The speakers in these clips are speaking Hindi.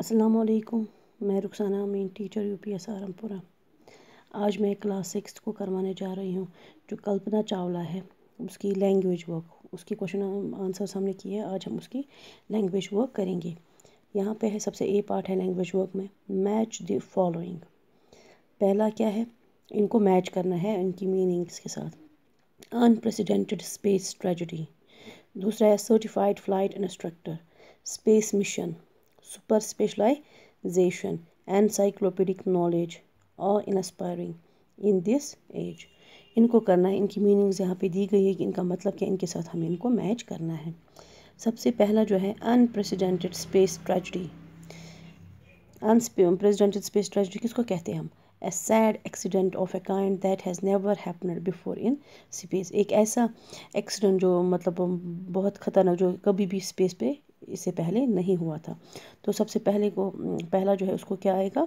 असलकुम मैं Rukhsana Amin teacher U P S Arampura आज मैं क्लास सिक्स को करवाने जा रही हूँ जो कल्पना चावला है उसकी लैंग्वेज वर्क उसकी क्वेश्चन आंसर हमने है आज हम उसकी लैंग्वेज वर्क करेंगे यहाँ पे है सबसे ए पार्ट है लैंग्वेज वर्क में मैच द फॉलोइंग पहला क्या है इनको मैच करना है इनकी मीनिंग्स के साथ अनप्रेसिडेंटेड स्पेस ट्रेजडी दूसरा है certified flight instructor space mission specialization and cyclopedic knowledge और इंस्पायरिंग इन दिस एज इनको करना है इनकी मीनिंग्स यहाँ पे दी गई है कि इनका मतलब क्या इनके साथ हमें इनको मैच करना है सबसे पहला जो है unprecedented space tragedy unprecedented space tragedy किसको कहते हैं हम a sad accident of a kind that has never happened before in space एक ऐसा एक्सीडेंट जो मतलब बहुत ख़तरनाक जो कभी भी स्पेस पे इससे पहले नहीं हुआ था तो सबसे पहले को पहला जो है उसको क्या आएगा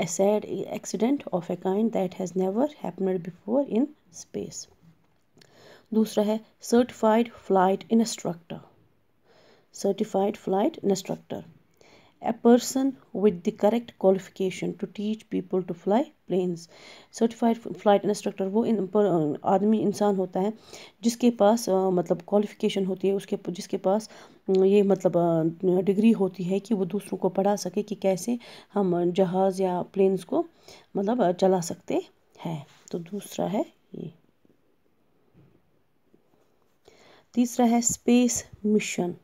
a sad accident of a kind that has never happened before in space दूसरा है certified flight instructor certified flight instructor a person with the correct qualification to teach people to fly planes certified flight instructor वो इन पर आदमी इंसान होता है जिसके पास मतलब क्वालिफिकेशन होती है उसके जिसके पास ये मतलब डिग्री होती है कि वो दूसरों को पढ़ा सके कि कैसे हम जहाज़ या प्लेन्स को मतलब चला सकते हैं तो दूसरा है ये तीसरा है space mission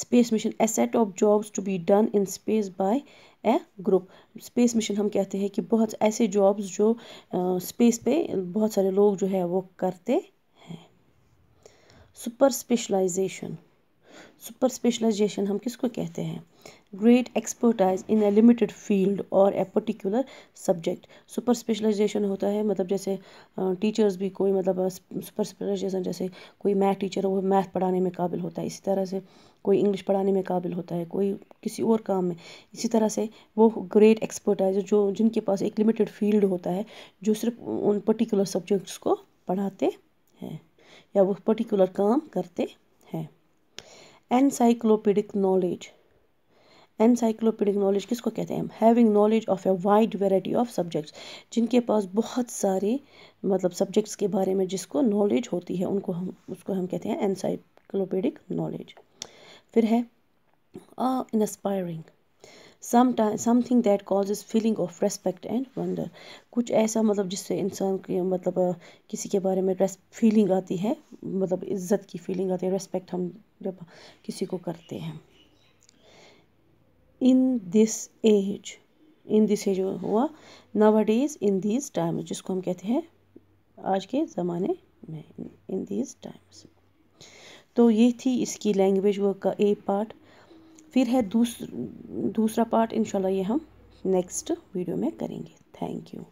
space mission a set of jobs to be done in space by a group space mission हम कहते हैं कि बहुत ऐसे जॉब्स जो स्पेस पे बहुत सारे लोग जो है वो करते हैं सुपर स्पेशलाइजेशन सुपर स्पेशलाइजेशन हम किसको कहते हैं great expertise in a limited field और a particular subject super specialization होता है मतलब जैसे टीचर्स भी कोई मतलब सुपर स्पेशलाइजेशन जैसे कोई मैथ टीचर वो मैथ पढ़ाने में काबिल होता है इसी तरह से कोई इंग्लिश पढ़ाने में काबिल होता है कोई किसी और काम में इसी तरह से वो ग्रेट एक्सपर्टाइज जो जिनके पास एक लिमिटेड फील्ड होता है जो सिर्फ उन पर्टिकुलर सब्जेक्ट्स को पढ़ाते हैं या वो पर्टिकुलर काम करते हैं एनसाइक्लोपीडिक नॉलेज एनसाइक्लोपीडिक नॉलेज किसको कहते हैं हम having knowledge of a wide variety of subjects जिनके पास बहुत सारे मतलब सब्जेक्ट्स के बारे में जिसको नॉलेज होती है उनको हम उसको हम कहते हैं एनसाइक्लोपीडिक नॉलेज फिर है inspiring uh, something that causes feeling of respect and wonder कुछ ऐसा मतलब जिससे इंसान की मतलब किसी के बारे में फीलिंग आती है मतलब इज्जत की फीलिंग आती है रेस्पेक्ट हम जब किसी को करते हैं in this age in this age हुआ नवा डेज इन दिस टाइम्स जिसको हम कहते हैं आज के ज़माने में इन दिस टाइम्स तो ये थी इसकी लैंग्वेज वर्क का ए पार्ट फिर है दूस, दूसरा पार्ट इंशाल्लाह ये हम नेक्स्ट वीडियो में करेंगे थैंक यू